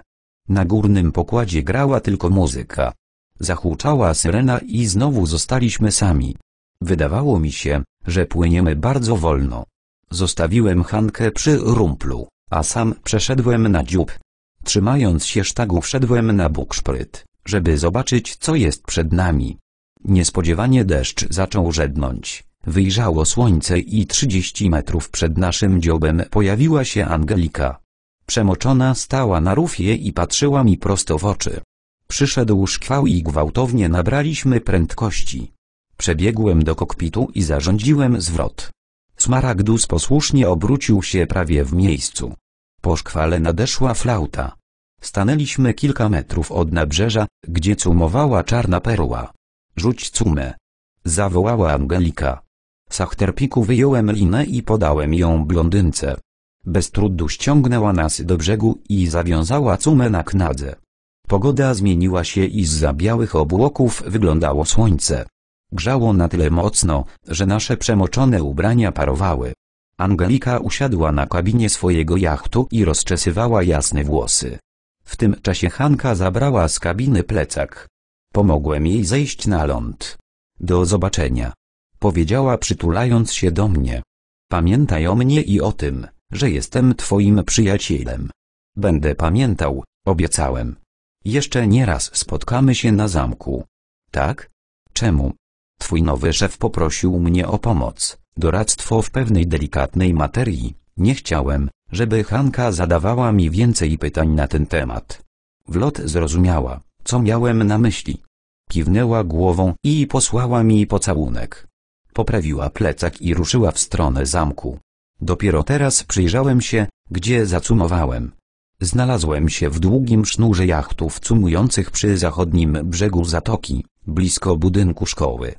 S1: Na górnym pokładzie grała tylko muzyka. Zachłuczała syrena i znowu zostaliśmy sami. Wydawało mi się, że płyniemy bardzo wolno. Zostawiłem Hankę przy rumplu a sam przeszedłem na dziób. Trzymając się sztagu wszedłem na bukszpryt, żeby zobaczyć co jest przed nami. Niespodziewanie deszcz zaczął rzednąć. Wyjrzało słońce i 30 metrów przed naszym dziobem pojawiła się Angelika. Przemoczona stała na rufie i patrzyła mi prosto w oczy. Przyszedł szkwał i gwałtownie nabraliśmy prędkości. Przebiegłem do kokpitu i zarządziłem zwrot. Smaragdus posłusznie obrócił się prawie w miejscu. Po szkwale nadeszła flauta. Stanęliśmy kilka metrów od nabrzeża, gdzie cumowała czarna perła. Rzuć cumę. Zawołała Angelika. Sachterpiku wyjąłem linę i podałem ją blondynce. Bez trudu ściągnęła nas do brzegu i zawiązała cumę na knadze. Pogoda zmieniła się i z za białych obłoków wyglądało słońce. Grzało na tyle mocno, że nasze przemoczone ubrania parowały. Angelika usiadła na kabinie swojego jachtu i rozczesywała jasne włosy. W tym czasie Hanka zabrała z kabiny plecak. Pomogłem jej zejść na ląd. Do zobaczenia. Powiedziała przytulając się do mnie. Pamiętaj o mnie i o tym, że jestem twoim przyjacielem. Będę pamiętał, obiecałem. Jeszcze nieraz spotkamy się na zamku. Tak? Czemu? Twój nowy szef poprosił mnie o pomoc doradztwo w pewnej delikatnej materii, nie chciałem, żeby Hanka zadawała mi więcej pytań na ten temat. Wlot zrozumiała, co miałem na myśli. Kiwnęła głową i posłała mi pocałunek. Poprawiła plecak i ruszyła w stronę zamku. Dopiero teraz przyjrzałem się, gdzie zacumowałem. Znalazłem się w długim sznurze jachtów cumujących przy zachodnim brzegu zatoki, blisko budynku szkoły.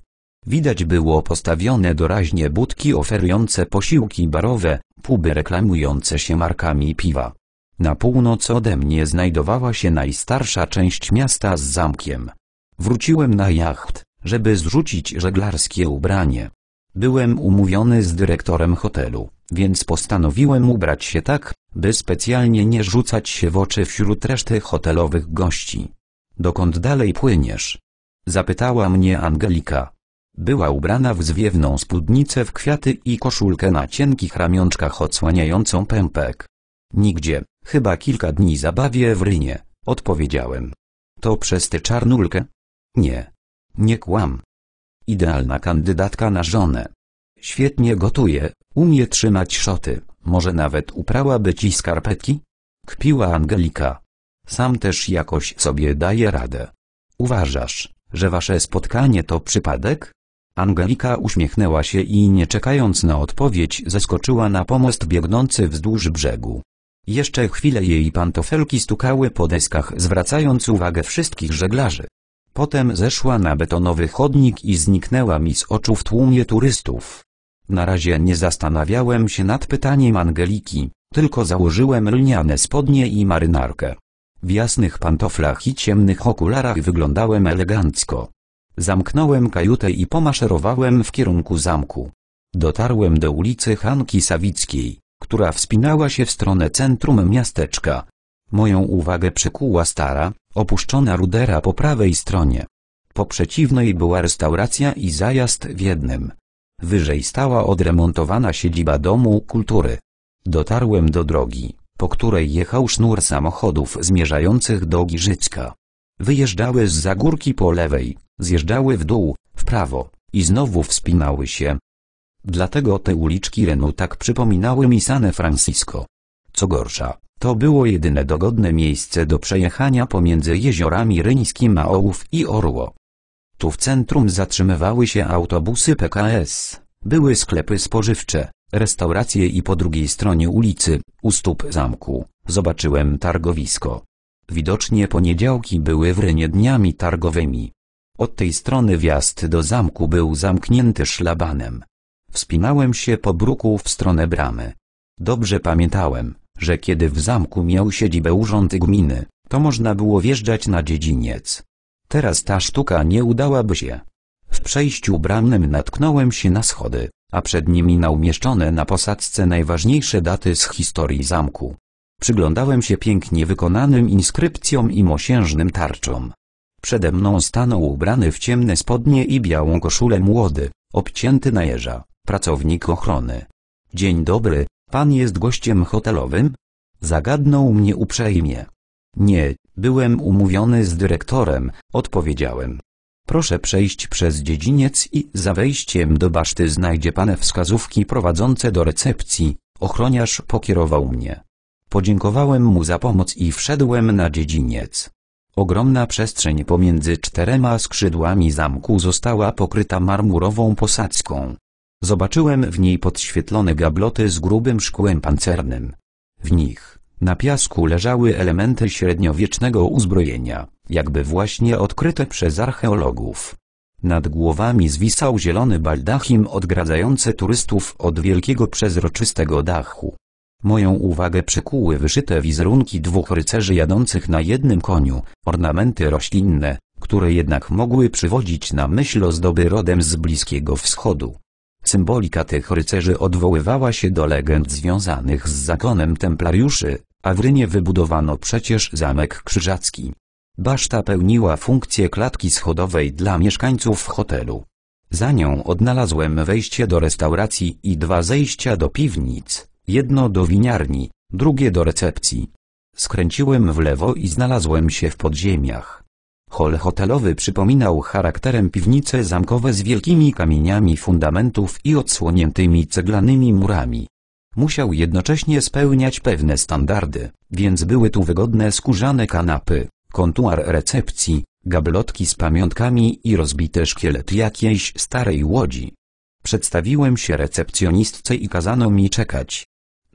S1: Widać było postawione doraźnie budki oferujące posiłki barowe, puby reklamujące się markami piwa. Na północ ode mnie znajdowała się najstarsza część miasta z zamkiem. Wróciłem na jacht, żeby zrzucić żeglarskie ubranie. Byłem umówiony z dyrektorem hotelu, więc postanowiłem ubrać się tak, by specjalnie nie rzucać się w oczy wśród reszty hotelowych gości. Dokąd dalej płyniesz? Zapytała mnie Angelika. Była ubrana w zwiewną spódnicę w kwiaty i koszulkę na cienkich ramionczkach odsłaniającą pępek. Nigdzie, chyba kilka dni zabawie w rynie, odpowiedziałem. To przez tę czarnulkę? Nie. Nie kłam. Idealna kandydatka na żonę. Świetnie gotuje, umie trzymać szoty, może nawet uprałaby ci skarpetki? Kpiła Angelika. Sam też jakoś sobie daje radę. Uważasz, że wasze spotkanie to przypadek? Angelika uśmiechnęła się i nie czekając na odpowiedź zeskoczyła na pomost biegnący wzdłuż brzegu. Jeszcze chwilę jej pantofelki stukały po deskach zwracając uwagę wszystkich żeglarzy. Potem zeszła na betonowy chodnik i zniknęła mi z oczu w tłumie turystów. Na razie nie zastanawiałem się nad pytaniem Angeliki, tylko założyłem lniane spodnie i marynarkę. W jasnych pantoflach i ciemnych okularach wyglądałem elegancko. Zamknąłem kajutę i pomaszerowałem w kierunku zamku. Dotarłem do ulicy Hanki Sawickiej, która wspinała się w stronę centrum miasteczka. Moją uwagę przykuła stara, opuszczona rudera po prawej stronie. Po przeciwnej była restauracja i zajazd w jednym. Wyżej stała odremontowana siedziba Domu Kultury. Dotarłem do drogi, po której jechał sznur samochodów zmierzających do Giżycka. Wyjeżdżały z zagórki po lewej, zjeżdżały w dół, w prawo, i znowu wspinały się. Dlatego te uliczki Renu tak przypominały mi San Francisco. Co gorsza, to było jedyne dogodne miejsce do przejechania pomiędzy jeziorami Ryńskim a Ołów i Orło. Tu w centrum zatrzymywały się autobusy PKS, były sklepy spożywcze, restauracje i po drugiej stronie ulicy, u stóp zamku, zobaczyłem targowisko. Widocznie poniedziałki były w Rynie dniami targowymi. Od tej strony wjazd do zamku był zamknięty szlabanem. Wspinałem się po bruku w stronę bramy. Dobrze pamiętałem, że kiedy w zamku miał siedzibę urząd gminy, to można było wjeżdżać na dziedziniec. Teraz ta sztuka nie udałaby się. W przejściu bramnym natknąłem się na schody, a przed nimi na umieszczone na posadzce najważniejsze daty z historii zamku. Przyglądałem się pięknie wykonanym inskrypcjom i mosiężnym tarczom. Przede mną stanął ubrany w ciemne spodnie i białą koszulę młody, obcięty na jeża, pracownik ochrony. Dzień dobry, pan jest gościem hotelowym? Zagadnął mnie uprzejmie. Nie, byłem umówiony z dyrektorem, odpowiedziałem. Proszę przejść przez dziedziniec i za wejściem do baszty znajdzie pan wskazówki prowadzące do recepcji. Ochroniarz pokierował mnie. Podziękowałem mu za pomoc i wszedłem na dziedziniec. Ogromna przestrzeń pomiędzy czterema skrzydłami zamku została pokryta marmurową posadzką. Zobaczyłem w niej podświetlone gabloty z grubym szkłem pancernym. W nich, na piasku leżały elementy średniowiecznego uzbrojenia, jakby właśnie odkryte przez archeologów. Nad głowami zwisał zielony baldachim odgradzający turystów od wielkiego przezroczystego dachu. Moją uwagę przykuły wyszyte wizerunki dwóch rycerzy jadących na jednym koniu, ornamenty roślinne, które jednak mogły przywodzić na myśl ozdoby rodem z Bliskiego Wschodu. Symbolika tych rycerzy odwoływała się do legend związanych z zakonem templariuszy, a w Rynie wybudowano przecież zamek krzyżacki. Baszta pełniła funkcję klatki schodowej dla mieszkańców hotelu. Za nią odnalazłem wejście do restauracji i dwa zejścia do piwnic, Jedno do winiarni, drugie do recepcji. Skręciłem w lewo i znalazłem się w podziemiach. Hol hotelowy przypominał charakterem piwnice zamkowe z wielkimi kamieniami fundamentów i odsłoniętymi ceglanymi murami. Musiał jednocześnie spełniać pewne standardy, więc były tu wygodne skórzane kanapy, kontuar recepcji, gablotki z pamiątkami i rozbity szkielet jakiejś starej łodzi. Przedstawiłem się recepcjonistce i kazano mi czekać.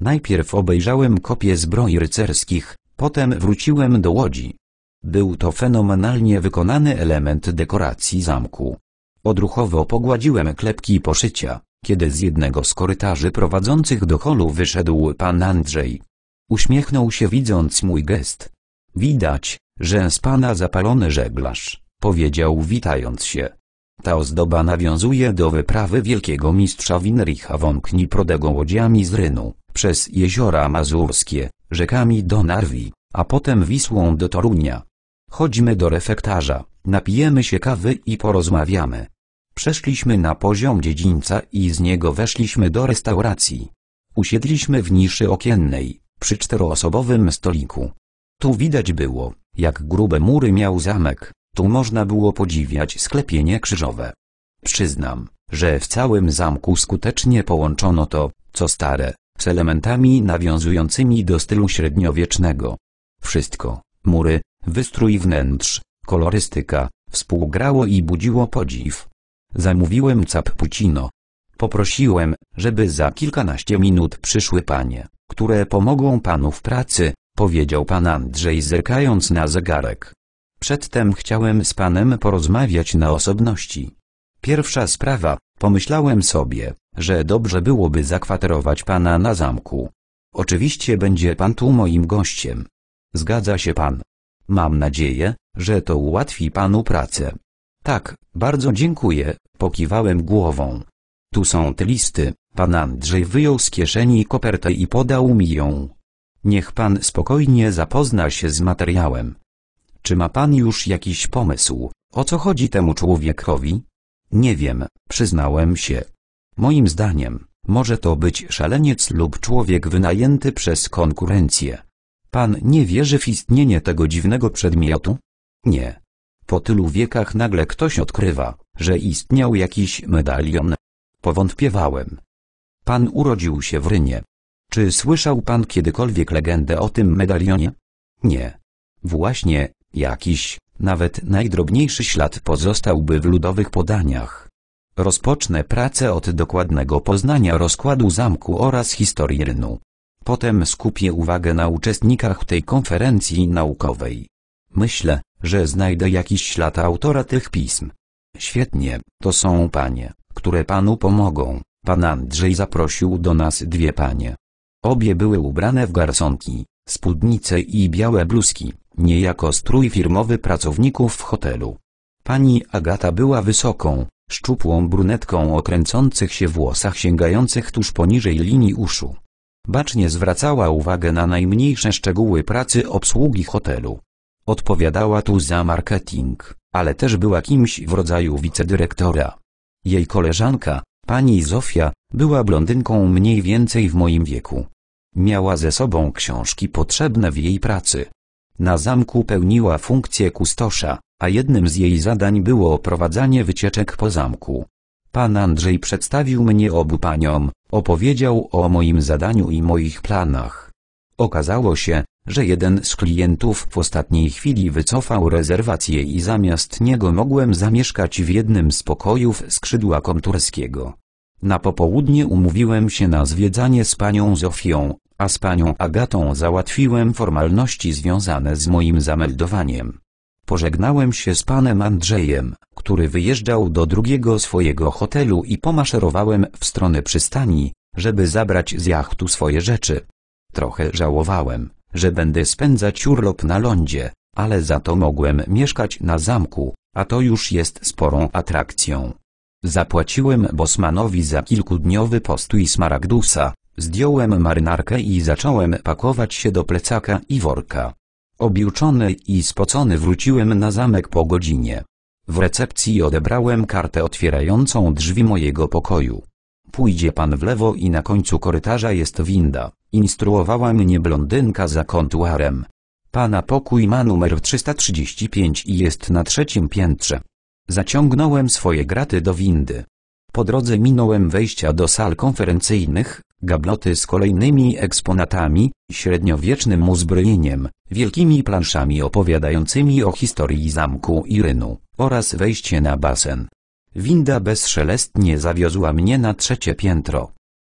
S1: Najpierw obejrzałem kopie zbroi rycerskich, potem wróciłem do łodzi. Był to fenomenalnie wykonany element dekoracji zamku. Odruchowo pogładziłem klepki poszycia, kiedy z jednego z korytarzy prowadzących do holu wyszedł pan Andrzej. Uśmiechnął się widząc mój gest. Widać, że z pana zapalony żeglarz, powiedział witając się. Ta ozdoba nawiązuje do wyprawy wielkiego mistrza Winricha Wąkni Prodego łodziami z Rynu, przez jeziora mazurskie, rzekami do Narwi, a potem Wisłą do Torunia. Chodźmy do refektarza, napijemy się kawy i porozmawiamy. Przeszliśmy na poziom dziedzińca i z niego weszliśmy do restauracji. Usiedliśmy w niszy okiennej, przy czteroosobowym stoliku. Tu widać było, jak grube mury miał zamek, tu można było podziwiać sklepienie krzyżowe. Przyznam, że w całym zamku skutecznie połączono to, co stare, z elementami nawiązującymi do stylu średniowiecznego. Wszystko, mury, wystrój wnętrz, kolorystyka, współgrało i budziło podziw. Zamówiłem cappuccino. Poprosiłem, żeby za kilkanaście minut przyszły panie, które pomogą panu w pracy, powiedział pan Andrzej zerkając na zegarek. Przedtem chciałem z panem porozmawiać na osobności. Pierwsza sprawa, pomyślałem sobie, że dobrze byłoby zakwaterować pana na zamku. Oczywiście będzie pan tu moim gościem. Zgadza się pan. Mam nadzieję, że to ułatwi panu pracę. Tak, bardzo dziękuję, pokiwałem głową. Tu są te listy, pan Andrzej wyjął z kieszeni kopertę i podał mi ją. Niech pan spokojnie zapozna się z materiałem. Czy ma pan już jakiś pomysł, o co chodzi temu człowiekowi? Nie wiem, przyznałem się. Moim zdaniem, może to być szaleniec lub człowiek wynajęty przez konkurencję. Pan nie wierzy w istnienie tego dziwnego przedmiotu? Nie. Po tylu wiekach nagle ktoś odkrywa, że istniał jakiś medalion. Powątpiewałem. Pan urodził się w Rynie. Czy słyszał pan kiedykolwiek legendę o tym medalionie? Nie. Właśnie, Jakiś, nawet najdrobniejszy ślad pozostałby w ludowych podaniach. Rozpocznę pracę od dokładnego poznania rozkładu zamku oraz historii rynu. Potem skupię uwagę na uczestnikach tej konferencji naukowej. Myślę, że znajdę jakiś ślad autora tych pism. Świetnie, to są panie, które panu pomogą. Pan Andrzej zaprosił do nas dwie panie. Obie były ubrane w garsonki, spódnice i białe bluzki niejako strój firmowy pracowników w hotelu. Pani Agata była wysoką, szczupłą brunetką o kręcących się włosach sięgających tuż poniżej linii uszu. Bacznie zwracała uwagę na najmniejsze szczegóły pracy obsługi hotelu. Odpowiadała tu za marketing, ale też była kimś w rodzaju wicedyrektora. Jej koleżanka, pani Zofia, była blondynką mniej więcej w moim wieku. Miała ze sobą książki potrzebne w jej pracy. Na zamku pełniła funkcję kustosza, a jednym z jej zadań było prowadzenie wycieczek po zamku. Pan Andrzej przedstawił mnie obu paniom, opowiedział o moim zadaniu i moich planach. Okazało się, że jeden z klientów w ostatniej chwili wycofał rezerwację i zamiast niego mogłem zamieszkać w jednym z pokojów skrzydła konturskiego. Na popołudnie umówiłem się na zwiedzanie z panią Zofią, a z panią Agatą załatwiłem formalności związane z moim zameldowaniem. Pożegnałem się z panem Andrzejem, który wyjeżdżał do drugiego swojego hotelu i pomaszerowałem w stronę przystani, żeby zabrać z jachtu swoje rzeczy. Trochę żałowałem, że będę spędzać urlop na lądzie, ale za to mogłem mieszkać na zamku, a to już jest sporą atrakcją. Zapłaciłem Bosmanowi za kilkudniowy postój smaragdusa, zdjąłem marynarkę i zacząłem pakować się do plecaka i worka. Objuczony i spocony wróciłem na zamek po godzinie. W recepcji odebrałem kartę otwierającą drzwi mojego pokoju. Pójdzie pan w lewo i na końcu korytarza jest winda, instruowała mnie blondynka za kontuarem. Pana pokój ma numer 335 i jest na trzecim piętrze. Zaciągnąłem swoje graty do windy. Po drodze minąłem wejścia do sal konferencyjnych, gabloty z kolejnymi eksponatami, średniowiecznym uzbrojeniem, wielkimi planszami opowiadającymi o historii zamku i rynu, oraz wejście na basen. Winda bezszelestnie zawiozła mnie na trzecie piętro.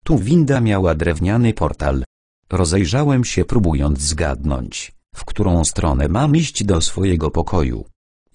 S1: Tu winda miała drewniany portal. Rozejrzałem się próbując zgadnąć, w którą stronę mam iść do swojego pokoju.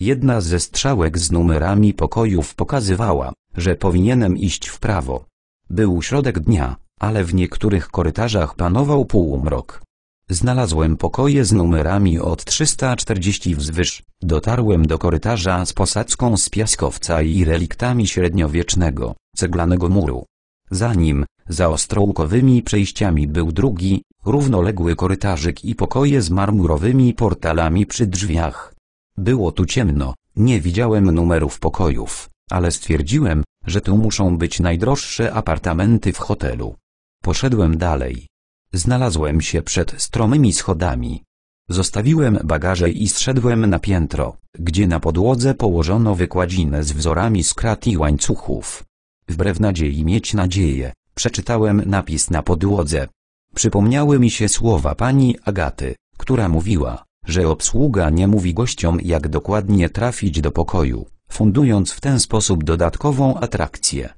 S1: Jedna ze strzałek z numerami pokojów pokazywała, że powinienem iść w prawo. Był środek dnia, ale w niektórych korytarzach panował półmrok. Znalazłem pokoje z numerami od 340 wzwyż, dotarłem do korytarza z posadzką z piaskowca i reliktami średniowiecznego, ceglanego muru. Za nim, za ostrołkowymi przejściami był drugi, równoległy korytarzyk i pokoje z marmurowymi portalami przy drzwiach. Było tu ciemno, nie widziałem numerów pokojów, ale stwierdziłem, że tu muszą być najdroższe apartamenty w hotelu. Poszedłem dalej. Znalazłem się przed stromymi schodami. Zostawiłem bagaże i zszedłem na piętro, gdzie na podłodze położono wykładzinę z wzorami skrat i łańcuchów. Wbrew nadziei mieć nadzieję, przeczytałem napis na podłodze. Przypomniały mi się słowa pani Agaty, która mówiła, że obsługa nie mówi gościom jak dokładnie trafić do pokoju, fundując w ten sposób dodatkową atrakcję.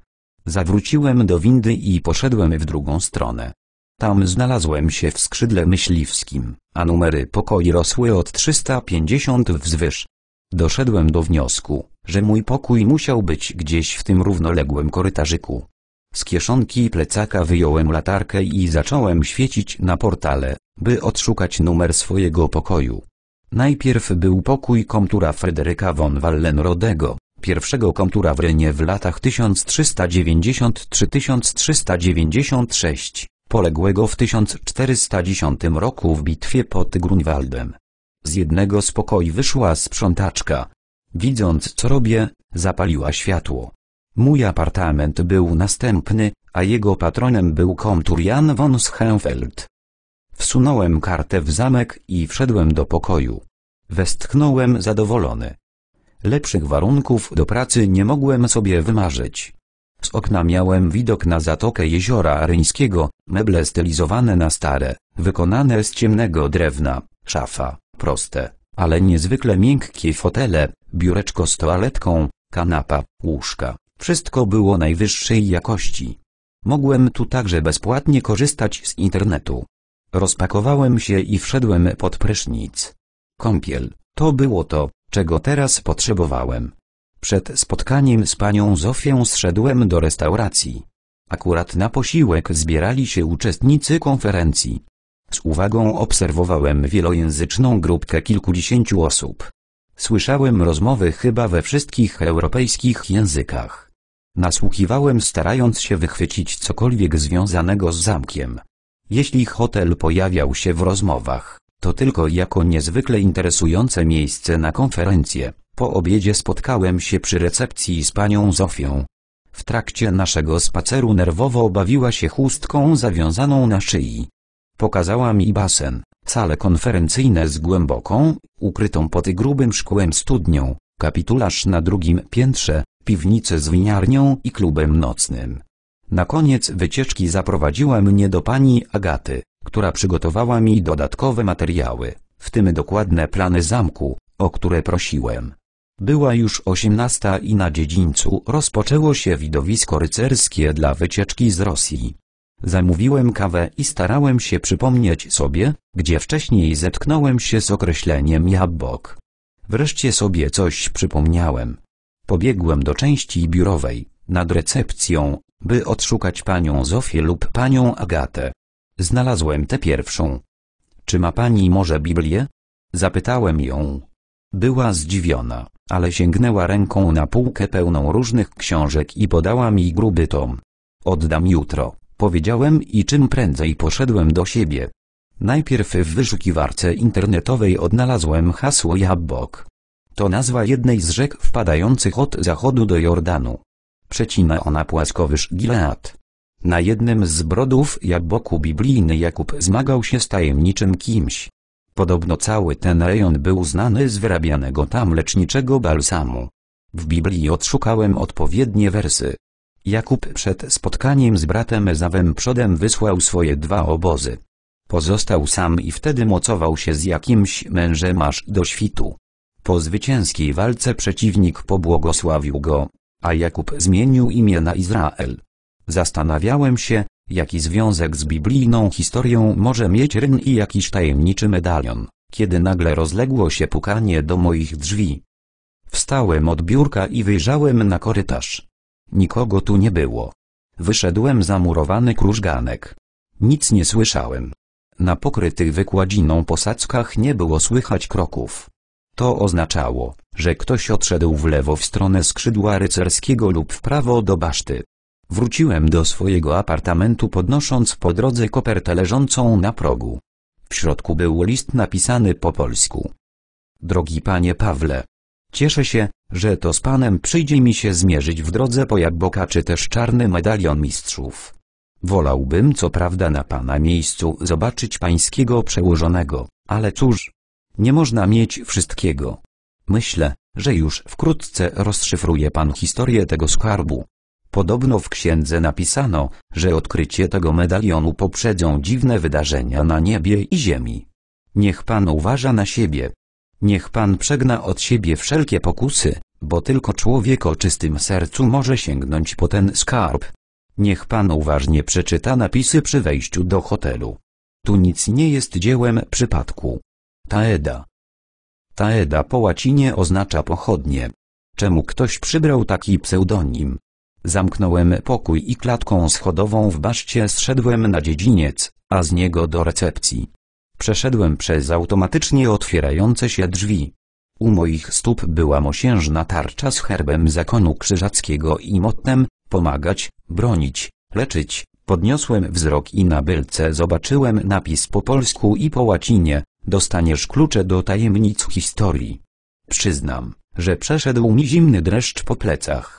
S1: Zawróciłem do windy i poszedłem w drugą stronę. Tam znalazłem się w skrzydle myśliwskim, a numery pokoi rosły od 350 wzwyż. Doszedłem do wniosku, że mój pokój musiał być gdzieś w tym równoległym korytarzyku. Z kieszonki plecaka wyjąłem latarkę i zacząłem świecić na portale, by odszukać numer swojego pokoju. Najpierw był pokój komtura Frederyka von Wallenrodego, pierwszego komtura w Rynie w latach 1393-1396, poległego w 1410 roku w bitwie pod Grunwaldem. Z jednego z pokoi wyszła sprzątaczka. Widząc co robię, zapaliła światło. Mój apartament był następny, a jego patronem był komtur Jan von Schenfeld. Wsunąłem kartę w zamek i wszedłem do pokoju. Westchnąłem zadowolony. Lepszych warunków do pracy nie mogłem sobie wymarzyć. Z okna miałem widok na zatokę jeziora Ryńskiego, meble stylizowane na stare, wykonane z ciemnego drewna, szafa, proste, ale niezwykle miękkie fotele, biureczko z toaletką, kanapa, łóżka, wszystko było najwyższej jakości. Mogłem tu także bezpłatnie korzystać z internetu. Rozpakowałem się i wszedłem pod prysznic. Kąpiel, to było to, czego teraz potrzebowałem. Przed spotkaniem z panią Zofią zszedłem do restauracji. Akurat na posiłek zbierali się uczestnicy konferencji. Z uwagą obserwowałem wielojęzyczną grupkę kilkudziesięciu osób. Słyszałem rozmowy chyba we wszystkich europejskich językach. Nasłuchiwałem starając się wychwycić cokolwiek związanego z zamkiem. Jeśli hotel pojawiał się w rozmowach, to tylko jako niezwykle interesujące miejsce na konferencję. Po obiedzie spotkałem się przy recepcji z panią Zofią. W trakcie naszego spaceru nerwowo bawiła się chustką zawiązaną na szyi. Pokazała mi basen, sale konferencyjne z głęboką, ukrytą pod grubym szkłem studnią, kapitularz na drugim piętrze, piwnicę z winiarnią i klubem nocnym. Na koniec wycieczki zaprowadziła mnie do pani Agaty, która przygotowała mi dodatkowe materiały, w tym dokładne plany zamku, o które prosiłem. Była już osiemnasta i na dziedzińcu rozpoczęło się widowisko rycerskie dla wycieczki z Rosji. Zamówiłem kawę i starałem się przypomnieć sobie, gdzie wcześniej zetknąłem się z określeniem jabłok. Wreszcie sobie coś przypomniałem, Pobiegłem do części biurowej, nad recepcją, by odszukać panią Zofię lub panią Agatę. Znalazłem tę pierwszą. Czy ma pani może Biblię? Zapytałem ją. Była zdziwiona, ale sięgnęła ręką na półkę pełną różnych książek i podała mi gruby tom. Oddam jutro, powiedziałem i czym prędzej poszedłem do siebie. Najpierw w wyszukiwarce internetowej odnalazłem hasło Jabok. To nazwa jednej z rzek wpadających od zachodu do Jordanu. Przecina ona płaskowyż Gilead. Na jednym z brodów Jaboku biblijny Jakub zmagał się z tajemniczym kimś. Podobno cały ten rejon był znany z wyrabianego tam leczniczego balsamu. W Biblii odszukałem odpowiednie wersy. Jakub przed spotkaniem z bratem Ezawem przodem wysłał swoje dwa obozy. Pozostał sam i wtedy mocował się z jakimś mężem aż do świtu. Po zwycięskiej walce przeciwnik pobłogosławił go, a Jakub zmienił imię na Izrael. Zastanawiałem się, jaki związek z biblijną historią może mieć Ryn i jakiś tajemniczy medalion, kiedy nagle rozległo się pukanie do moich drzwi. Wstałem od biurka i wyjrzałem na korytarz. Nikogo tu nie było. Wyszedłem zamurowany krużganek. Nic nie słyszałem. Na pokrytych wykładziną posadzkach nie było słychać kroków. To oznaczało, że ktoś odszedł w lewo w stronę skrzydła rycerskiego lub w prawo do baszty. Wróciłem do swojego apartamentu podnosząc po drodze kopertę leżącą na progu. W środku był list napisany po polsku. Drogi panie Pawle. Cieszę się, że to z panem przyjdzie mi się zmierzyć w drodze po jabłka czy też czarny medalion mistrzów. Wolałbym co prawda na pana miejscu zobaczyć pańskiego przełożonego, ale cóż, nie można mieć wszystkiego. Myślę, że już wkrótce rozszyfruje pan historię tego skarbu. Podobno w księdze napisano, że odkrycie tego medalionu poprzedzą dziwne wydarzenia na niebie i ziemi. Niech pan uważa na siebie. Niech pan przegna od siebie wszelkie pokusy, bo tylko człowiek o czystym sercu może sięgnąć po ten skarb. Niech pan uważnie przeczyta napisy przy wejściu do hotelu. Tu nic nie jest dziełem przypadku. Taeda. Taeda po łacinie oznacza pochodnie. Czemu ktoś przybrał taki pseudonim? Zamknąłem pokój i klatką schodową w baszcie zszedłem na dziedziniec, a z niego do recepcji. Przeszedłem przez automatycznie otwierające się drzwi. U moich stóp była mosiężna tarcza z herbem zakonu krzyżackiego i mottem, pomagać, bronić, leczyć. Podniosłem wzrok i na bylce zobaczyłem napis po polsku i po łacinie, Dostaniesz klucze do tajemnic historii. Przyznam, że przeszedł mi zimny dreszcz po plecach.